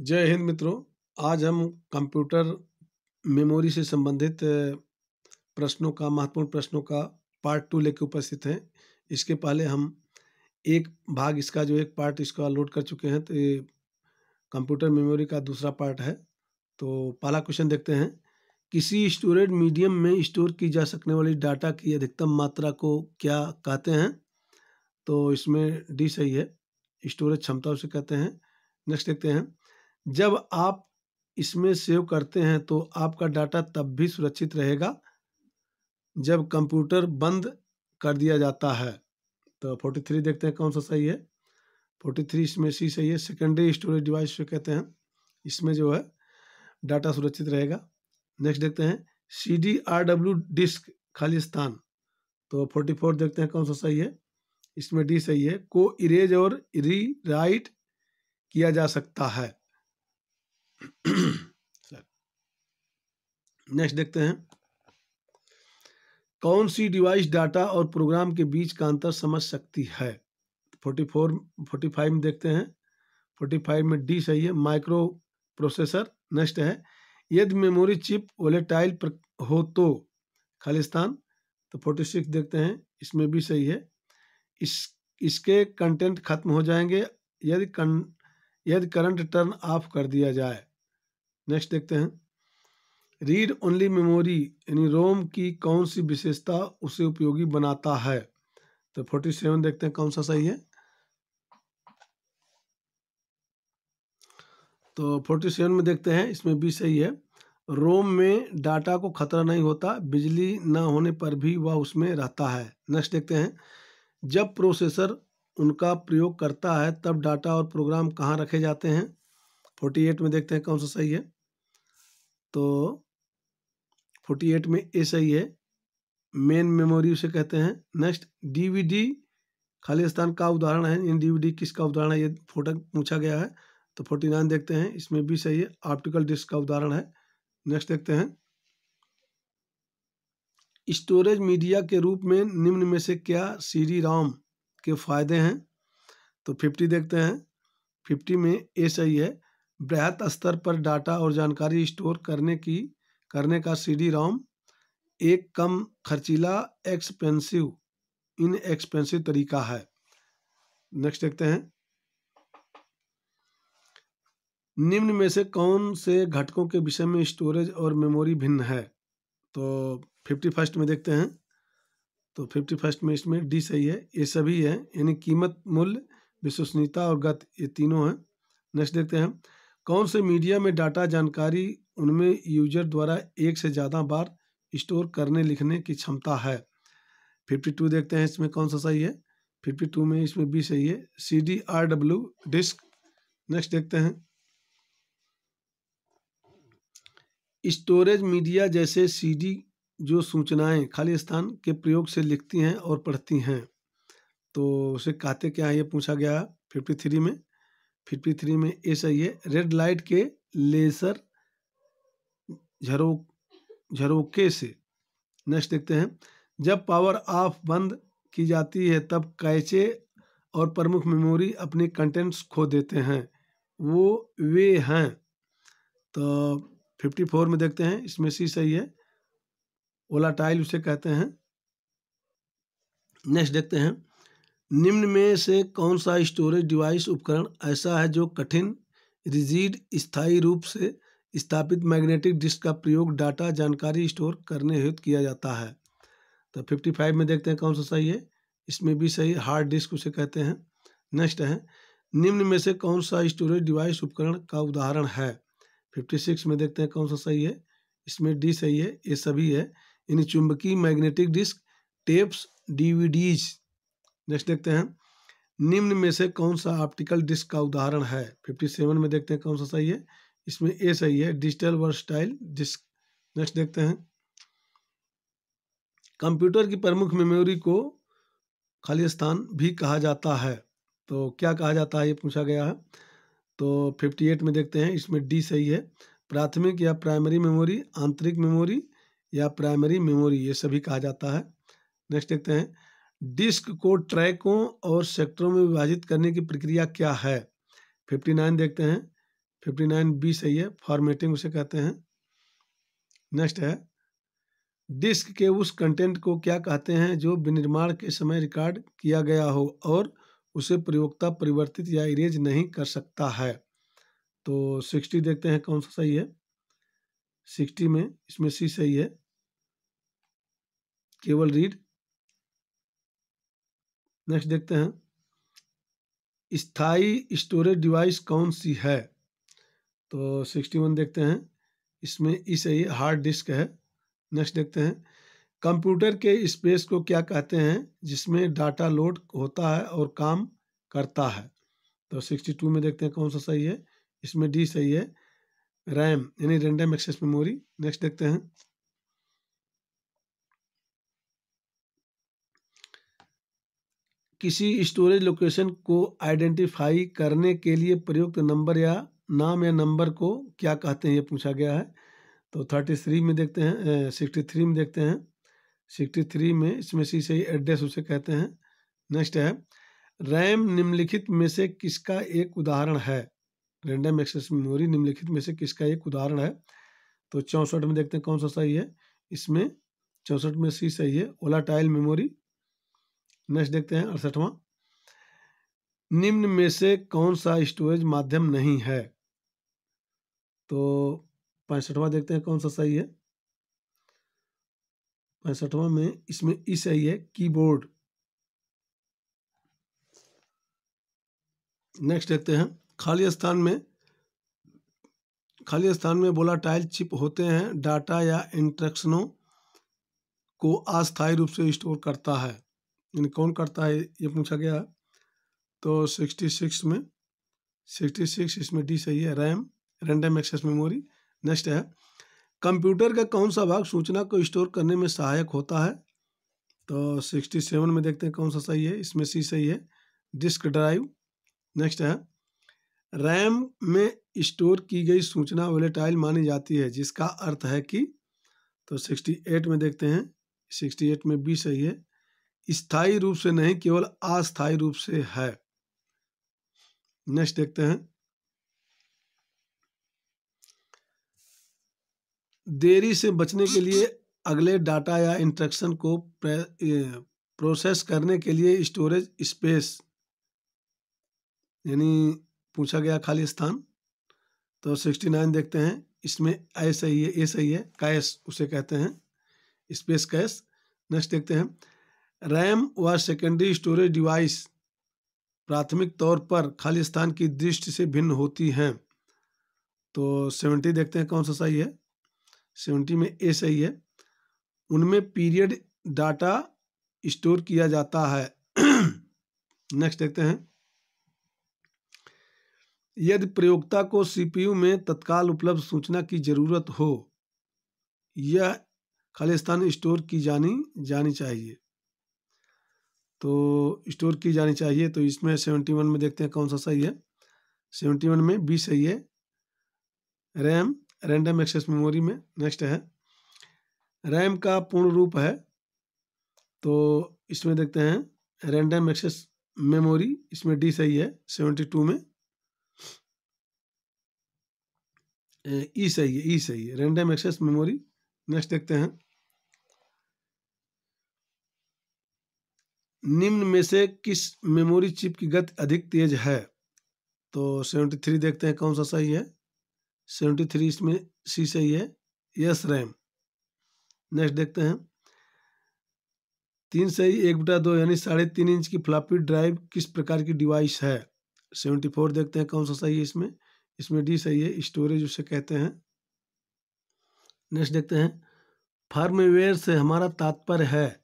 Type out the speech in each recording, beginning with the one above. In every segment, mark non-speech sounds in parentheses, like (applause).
जय हिंद मित्रों आज हम कंप्यूटर मेमोरी से संबंधित प्रश्नों का महत्वपूर्ण प्रश्नों का पार्ट टू लेकर उपस्थित हैं इसके पहले हम एक भाग इसका जो एक पार्ट इसका लोड कर चुके हैं तो ये कंप्यूटर मेमोरी का दूसरा पार्ट है तो पहला क्वेश्चन देखते हैं किसी स्टोरेज मीडियम में स्टोर की जा सकने वाली डाटा की अधिकतम मात्रा को क्या कहते हैं तो इसमें डी सही है स्टोरेज क्षमता उसे कहते हैं नेक्स्ट देखते हैं जब आप इसमें सेव करते हैं तो आपका डाटा तब भी सुरक्षित रहेगा जब कंप्यूटर बंद कर दिया जाता है तो फोर्टी थ्री देखते हैं कौन सा सही है फोर्टी थ्री इसमें सी सही है सेकेंडरी स्टोरेज डिवाइस जो कहते हैं इसमें जो है डाटा सुरक्षित रहेगा नेक्स्ट देखते हैं C D R W disk Khalistan तो फोर्टी फोर देखते हैं कौन सा सही है इसमें डी सही है को इरेज और री राइट किया जा सकता है नेक्स्ट (clears throat) देखते हैं कौन सी डिवाइस डाटा और प्रोग्राम के बीच का अंतर समझ सकती है फोर्टी फोर फोर्टी फाइव में देखते हैं फोर्टी फाइव में डी सही है माइक्रो प्रोसेसर नेक्स्ट है यदि मेमोरी चिप वोलेटाइल हो तो खालिस्तान तो फोर्टी सिक्स देखते हैं इसमें भी सही है इस इसके कंटेंट खत्म हो जाएंगे यदि यदि करंट टर्न ऑफ कर दिया जाए नेक्स्ट देखते हैं रीड ओनली मेमोरी यानी रोम की कौन सी विशेषता उसे उपयोगी बनाता है तो फोर्टी सेवन देखते हैं कौन सा सही है तो फोर्टी सेवन में देखते हैं इसमें भी सही है रोम में डाटा को खतरा नहीं होता बिजली ना होने पर भी वह उसमें रहता है नेक्स्ट देखते हैं जब प्रोसेसर उनका प्रयोग करता है तब डाटा और प्रोग्राम कहाँ रखे जाते हैं फोर्टी एट में देखते हैं कौन सा सही है तो फोर्टी एट में ए सही है मेन मेमोरी उसे कहते हैं नेक्स्ट डीवीडी खालिस्तान का उदाहरण है इन डीवीडी किसका उदाहरण है ये फोटो पूछा गया है तो फोर्टी नाइन देखते हैं इसमें भी सही है ऑप्टिकल डिस्क का उदाहरण है नेक्स्ट देखते हैं स्टोरेज मीडिया के रूप में निम्न में से क्या सीडी राम के फायदे हैं तो फिफ्टी देखते हैं फिफ्टी में ए सही है बृहत स्तर पर डाटा और जानकारी स्टोर करने की करने का सी रोम एक कम खर्चीला एक्सपेंसिव इन एक्सपेंसिव तरीका है नेक्स्ट देखते हैं निम्न में से कौन से घटकों के विषय में स्टोरेज और मेमोरी भिन्न है तो फिफ्टी फर्स्ट में देखते हैं तो फिफ्टी फर्स्ट में इसमें डी सही है ये सभी है यानी कीमत मूल्य विश्वसनीयता और गत ये तीनों हैं नेक्स्ट देखते हैं कौन से मीडिया में डाटा जानकारी उनमें यूजर द्वारा एक से ज़्यादा बार स्टोर करने लिखने की क्षमता है फिफ्टी टू देखते हैं इसमें कौन सा सही है फिफ्टी टू में इसमें बी सही है C D R W disk next देखते हैं स्टोरेज मीडिया जैसे सी डी जो सूचनाएं खाली स्थान के प्रयोग से लिखती हैं और पढ़ती हैं तो उसे कहते क्या है ये पूछा गया फिफ्टी थ्री में फिफ्टी थ्री में ए सही है रेड लाइट के लेसर झरोक झरोके से नेक्स्ट देखते हैं जब पावर ऑफ बंद की जाती है तब कैचे और प्रमुख मेमोरी अपने कंटेंट्स खो देते हैं वो वे हैं तो फिफ्टी फोर में देखते हैं इसमें सी सही है ओलाटाइल उसे कहते हैं नेक्स्ट देखते हैं निम्न में से कौन सा स्टोरेज डिवाइस उपकरण ऐसा है जो कठिन रिजिड स्थायी रूप से स्थापित मैग्नेटिक डिस्क का प्रयोग डाटा जानकारी स्टोर करने हेतु किया जाता है तो फिफ्टी फाइव में देखते हैं कौन सा सही है इसमें भी सही हार्ड डिस्क उसे कहते हैं नेक्स्ट है निम्न में से कौन सा स्टोरेज डिवाइस उपकरण का उदाहरण है फिफ्टी सिक्स में देखते हैं कौन सा सही है इसमें डी सही है ये सभी है यानी चुंबकीय magnetic disk tapes DVDs next देखते हैं निम्न में से कौन सा ऑप्टिकल डिस्क का उदाहरण है फिफ्टी सेवन में देखते हैं कौन सा सही है इसमें ए सही है डिजिटल वर्सटाइल डिस्क नेक्स्ट देखते हैं कंप्यूटर की प्रमुख मेमोरी को खाली स्थान भी कहा जाता है तो क्या कहा जाता है ये पूछा गया है तो फिफ्टी एट में देखते हैं इसमें डी सही है प्राथमिक या प्राइमरी मेमोरी आंतरिक मेमोरी या प्राइमरी मेमोरी ये सभी कहा जाता है नेक्स्ट देखते हैं डिस्क को ट्रैकों और सेक्टरों में विभाजित करने की प्रक्रिया क्या है फिफ्टी नाइन देखते हैं फिफ्टी नाइन बी सही है फॉर्मेटिंग उसे कहते हैं नेक्स्ट है डिस्क के उस कंटेंट को क्या कहते हैं जो विनिर्माण के समय रिकॉर्ड किया गया हो और उसे प्रयोगता परिवर्तित या इरेज नहीं कर सकता है तो सिक्सटी देखते हैं कौन सा सही है सिक्सटी में इसमें सी सही है केवल रीड नेक्स्ट देखते हैं स्थाई स्टोरेज डिवाइस कौन सी है तो सिक्सटी वन देखते हैं इसमें इसे ही हार्ड डिस्क है नेक्स्ट देखते हैं कंप्यूटर के स्पेस को क्या कहते हैं जिसमें डाटा लोड होता है और काम करता है तो सिक्सटी टू में देखते हैं कौन सा सही है इसमें डी सही है रैम यानी रेंडम एक्सेस मेमोरी नेक्स्ट देखते हैं किसी स्टोरेज लोकेशन को आइडेंटिफाई करने के लिए प्रयुक्त नंबर या नाम या नंबर को क्या कहते हैं ये पूछा गया है तो थर्टी थ्री में देखते हैं सिक्सटी थ्री में देखते हैं सिक्सटी थ्री में इसमें से सही एड्रेस उसे कहते हैं नेक्स्ट है रैम निम्नलिखित में से किसका एक उदाहरण है रैंडम एक्सेस मेमोरी निम्नलिखित में से किसका एक उदाहरण है तो चौंसठ में देखते हैं कौन सा सही है इसमें चौंसठ में सी सही है ओलाटाइल मेमोरी नेक्स्ट देखते हैं अड़सठवा निम्न में से कौन सा स्टोरेज माध्यम नहीं है तो पैंसठवा देखते हैं कौन सा सही है पैंसठवा में इसमें ई सही है कीबोर्ड नेक्स्ट देखते हैं खाली स्थान में खाली स्थान में बोला टाइल चिप होते हैं डाटा या इंट्रक्शनों को अस्थायी रूप से स्टोर करता है यानी कौन करता है ये पूछा गया तो सिक्सटी सिक्स में सिक्सटी सिक्स इसमें डी सही है RAM random access memory next है कंप्यूटर का कौन सा भाग सूचना को स्टोर करने में सहायक होता है तो सिक्सटी सेवन में देखते हैं कौन सा सही है इसमें सी सही है डिस्क ड्राइव नेक्स्ट है रैम में स्टोर की गई सूचना वेलेटाइल मानी जाती है जिसका अर्थ है कि तो सिक्सटी एट में देखते हैं सिक्सटी एट में बी सही है स्थायी रूप से नहीं केवल अस्थायी रूप से है नेक्स्ट देखते हैं देरी से बचने के लिए अगले डाटा या इंस्ट्रक्शन को प्रोसेस करने के लिए स्टोरेज स्पेस यानी पूछा गया खाली स्थान तो सिक्सटी नाइन देखते हैं इसमें ए सही है ए सही है कैश उसे कहते हैं स्पेस कैश नेक्स्ट देखते हैं रैम व सेकेंडरी स्टोरेज डिवाइस प्राथमिक तौर पर खाली स्थान की दृष्टि से भिन्न होती हैं तो सेवेंटी देखते हैं कौन सा सही है सेवेंटी में ए सही है उनमें पीरियड डाटा स्टोर किया जाता है नेक्स्ट देखते हैं यदि प्रयोगता को सीपीयू में तत्काल उपलब्ध सूचना की ज़रूरत हो यह खाली स्थान स्टोर की जानी जानी चाहिए तो स्टोर की जानी चाहिए तो इसमें सेवेंटी वन में देखते हैं कौन सा सही है सेवेंटी वन में बी सही है रैम रैंडम एक्सेस मेमोरी में नेक्स्ट है रैम का पूर्ण रूप है तो इसमें देखते हैं रैंडम एक्सेस मेमोरी इसमें डी सही है सेवेंटी टू में ई सही है ई सही है रैंडम एक्सेस मेमोरी नेक्स्ट देखते हैं निम्न में से किस मेमोरी चिप की गति अधिक तेज है तो सेवेंटी थ्री देखते हैं कौन सा सही है सेवेंटी थ्री इसमें सी सही है यस रैम नेक्स्ट देखते हैं तीन सही एक बटा दो यानी साढ़े तीन इंच की फ्लॉपी ड्राइव किस प्रकार की डिवाइस है सेवेंटी फोर देखते हैं कौन सा सही है इसमें इसमें डी सही है स्टोरेज उसे कहते हैं नेक्स्ट देखते हैं फर्मवेयर से हमारा तात्पर्य है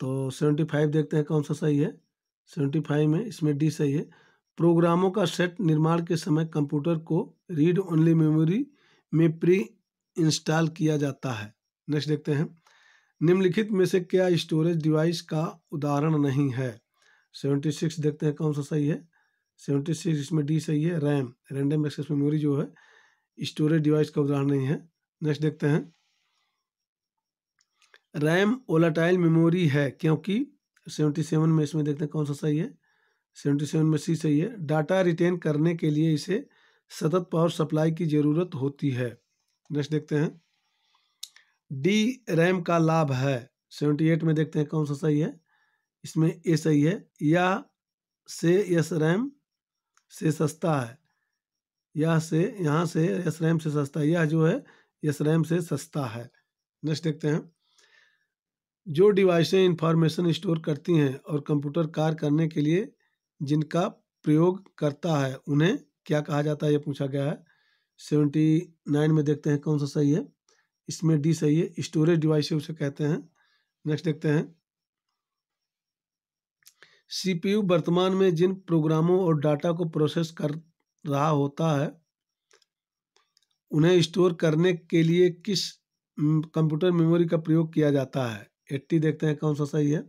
तो सेवेंटी फाइव देखते हैं कौन सा सही है सेवेंटी फाइव में इसमें डी सही है प्रोग्रामों का सेट निर्माण के समय कंप्यूटर को रीड ओनली मेमोरी में प्री इंस्टॉल किया जाता है नेक्स्ट देखते हैं निम्नलिखित में से क्या स्टोरेज डिवाइस का उदाहरण नहीं है सेवेंटी सिक्स देखते हैं कौन सा सही है सेवेंटी सिक्स इसमें डी सही है रैम रैंडम एक्सेस मेमोरी जो है स्टोरेज डिवाइस का उदाहरण नहीं है नेक्स्ट देखते हैं रैम ओलाटाइल मेमोरी है क्योंकि सेवेंटी सेवन में इसमें देखते हैं कौन सा सही है सेवेंटी सेवन में सी सही है डाटा रिटेन करने के लिए इसे सतत पावर सप्लाई की ज़रूरत होती है नेक्स्ट देखते हैं डी रैम का लाभ है सेवेंटी एट में देखते हैं कौन सा सही है इसमें ए सही है या से यस रैम से सस्ता है यह से यहाँ से यस रैम से सस्ता है यह जो है यस रैम से सस्ता है नेक्स्ट देखते हैं जो डिवाइसें इंफॉर्मेशन स्टोर करती हैं और कंप्यूटर कार्य करने के लिए जिनका प्रयोग करता है उन्हें क्या कहा जाता है ये पूछा गया है सेवेंटी नाइन में देखते हैं कौन सा सही है इसमें डी सही है स्टोरेज डिवाइस उसे कहते हैं नेक्स्ट देखते हैं सीपीयू वर्तमान में जिन प्रोग्रामों और डाटा को प्रोसेस कर रहा होता है उन्हें स्टोर करने के लिए किस कंप्यूटर मेमोरी का प्रयोग किया जाता है एट्टी देखते हैं कौन सा सही है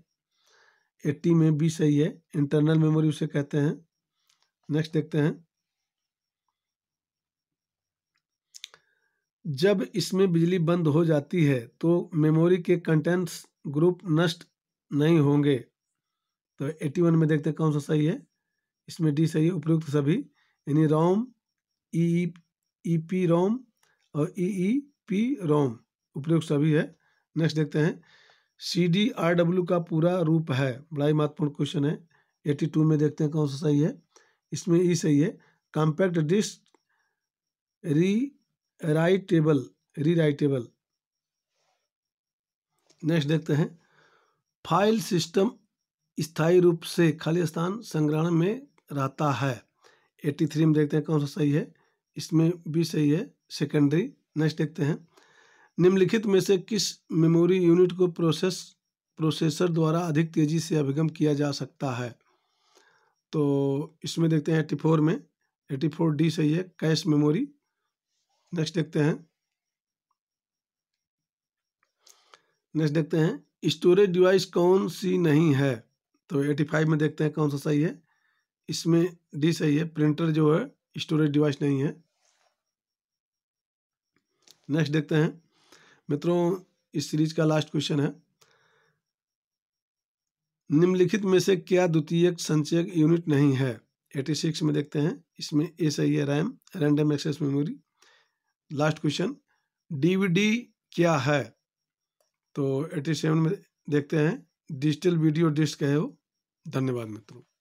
एट्टी में बी सही है इंटरनल मेमोरी उसे कहते हैं नेक्स्ट देखते हैं जब इसमें बिजली बंद हो जाती है तो मेमोरी के कंटेंट्स ग्रुप नष्ट नहीं होंगे तो 81 में देखते हैं कौन सा सही है इसमें डी सही है उपयुक्त सभी यानी रोम ई ई पी रोम और ई ई पी रोम उपयुक्त सभी है नेक्स्ट देखते हैं सी डी आर डब्ल्यू का पूरा रूप है बड़ा ही महत्वपूर्ण क्वेश्चन है एटी टू में देखते हैं कौन सा सही है इसमें ई सही है compact disk rewritable rewritable next देखते हैं फाइल सिस्टम स्थायी रूप से खाली स्थान संग्रहण में रहता है एट्टी थ्री में देखते हैं कौन सा सही है इसमें भी सही है सेकेंडरी नेक्स्ट देखते हैं निम्नलिखित में से किस मेमोरी यूनिट को प्रोसेस प्रोसेसर द्वारा अधिक तेज़ी से अभिगम किया जा सकता है तो इसमें देखते हैं एट्टी फोर में एट्टी फोर डी सही है कैश मेमोरी नेक्स्ट देखते हैं नेक्स्ट देखते हैं स्टोरेज डिवाइस कौन सी नहीं है तो एटी फाइव में देखते हैं कौन सा सही है इसमें डी सही है प्रिंटर जो है स्टोरेज डिवाइस नहीं है नेक्स्ट देखते हैं मित्रों इस सीरीज का लास्ट क्वेश्चन है निम्नलिखित में से क्या द्वितीयक संचयक यूनिट नहीं है एटी सिक्स में देखते हैं इसमें ए सही है RAM random access memory last question DVD क्या है तो एटी सेवन में देखते हैं डिजिटल वीडियो डिस्क है वो धन्यवाद मित्रों